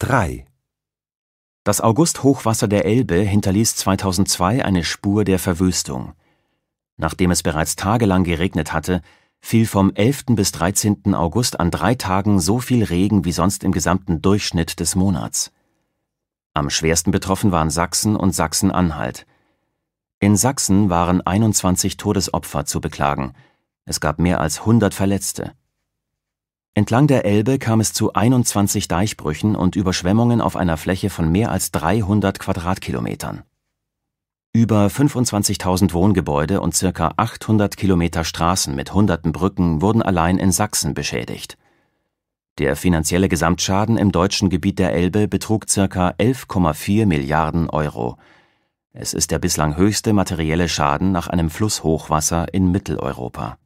3. Das August-Hochwasser der Elbe hinterließ 2002 eine Spur der Verwüstung. Nachdem es bereits tagelang geregnet hatte, fiel vom 11. bis 13. August an drei Tagen so viel Regen wie sonst im gesamten Durchschnitt des Monats. Am schwersten betroffen waren Sachsen und Sachsen-Anhalt. In Sachsen waren 21 Todesopfer zu beklagen. Es gab mehr als 100 Verletzte. Entlang der Elbe kam es zu 21 Deichbrüchen und Überschwemmungen auf einer Fläche von mehr als 300 Quadratkilometern. Über 25.000 Wohngebäude und circa 800 Kilometer Straßen mit hunderten Brücken wurden allein in Sachsen beschädigt. Der finanzielle Gesamtschaden im deutschen Gebiet der Elbe betrug circa 11,4 Milliarden Euro. Es ist der bislang höchste materielle Schaden nach einem Flusshochwasser in Mitteleuropa